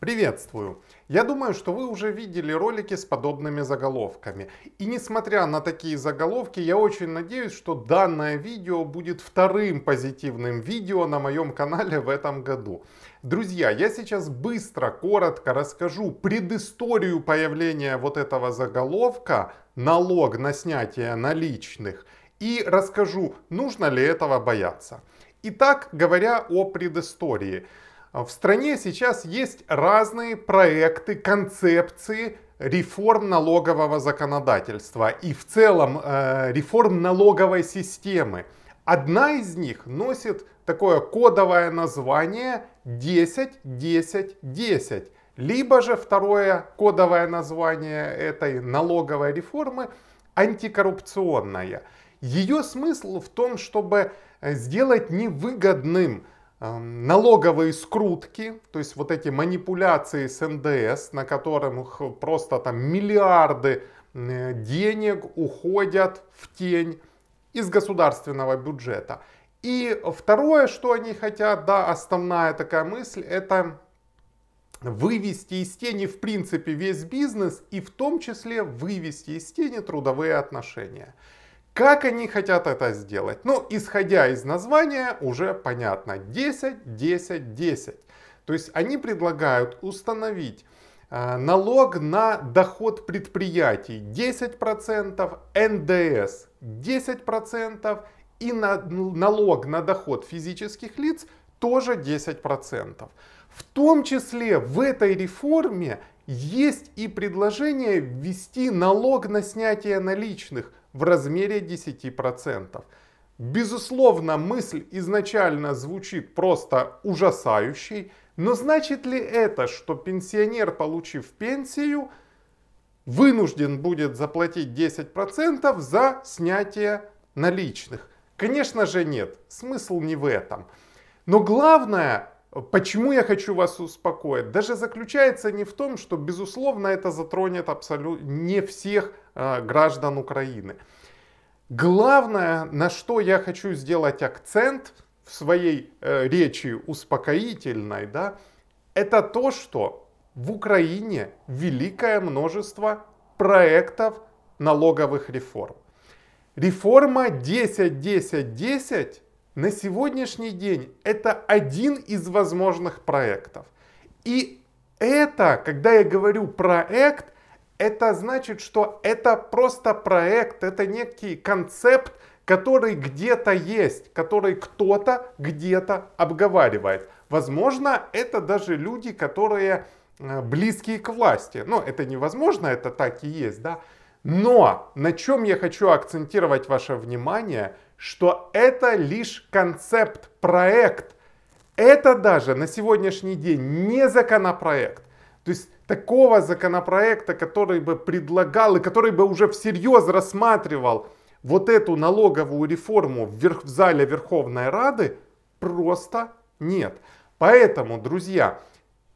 Приветствую! Я думаю, что вы уже видели ролики с подобными заголовками. И несмотря на такие заголовки, я очень надеюсь, что данное видео будет вторым позитивным видео на моем канале в этом году. Друзья, я сейчас быстро, коротко расскажу предысторию появления вот этого заголовка «Налог на снятие наличных» и расскажу, нужно ли этого бояться. Итак, говоря о предыстории. А в стране сейчас есть разные проекты, концепции реформ налогового законодательства и в целом э, реформ налоговой системы. Одна из них носит такое кодовое название 10-10-10. Либо же второе кодовое название этой налоговой реформы антикоррупционная. Ее смысл в том, чтобы э, сделать невыгодным Эм, налоговые скрутки, то есть вот эти манипуляции с НДС, на которых просто там миллиарды э, денег уходят в тень из государственного бюджета. И второе, что они хотят, да, основная такая мысль, это вывести из тени в принципе весь бизнес и в том числе вывести из тени трудовые отношения. Как они хотят это сделать? Ну, исходя из названия, уже понятно. 10, 10, 10. То есть они предлагают установить э, налог на доход предприятий 10%, НДС 10% и на, ну, налог на доход физических лиц тоже 10%. В том числе в этой реформе есть и предложение ввести налог на снятие наличных в размере 10%. Безусловно, мысль изначально звучит просто ужасающей, но значит ли это, что пенсионер, получив пенсию, вынужден будет заплатить 10% за снятие наличных? Конечно же нет, смысл не в этом. Но главное, Почему я хочу вас успокоить? Даже заключается не в том, что, безусловно, это затронет абсолютно не всех а, граждан Украины. Главное, на что я хочу сделать акцент в своей э, речи успокоительной, да, это то, что в Украине великое множество проектов налоговых реформ. Реформа 10-10-10 на сегодняшний день это один из возможных проектов. И это, когда я говорю проект, это значит, что это просто проект, это некий концепт, который где-то есть, который кто-то где-то обговаривает. Возможно, это даже люди, которые э, близкие к власти. Но это невозможно, это так и есть, да. Но на чем я хочу акцентировать ваше внимание – что это лишь концепт, проект. Это даже на сегодняшний день не законопроект. То есть такого законопроекта, который бы предлагал и который бы уже всерьез рассматривал вот эту налоговую реформу в, в зале Верховной Рады, просто нет. Поэтому, друзья,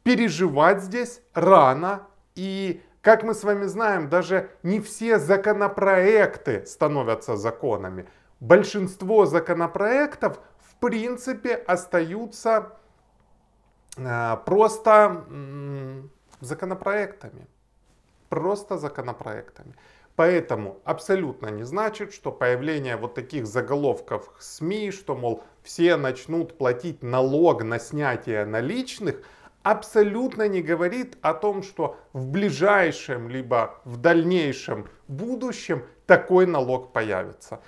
переживать здесь рано. И, как мы с вами знаем, даже не все законопроекты становятся законами большинство законопроектов в принципе остаются э, просто законопроектами. Просто законопроектами. Поэтому абсолютно не значит, что появление вот таких заголовков СМИ, что, мол, все начнут платить налог на снятие наличных, абсолютно не говорит о том, что в ближайшем либо в дальнейшем будущем такой налог появится.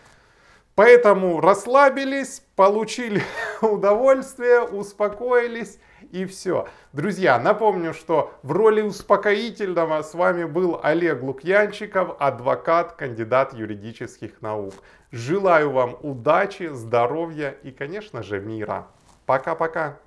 Поэтому расслабились, получили удовольствие, успокоились и все. Друзья, напомню, что в роли успокоительного с вами был Олег Лукьянчиков, адвокат, кандидат юридических наук. Желаю вам удачи, здоровья и, конечно же, мира. Пока-пока.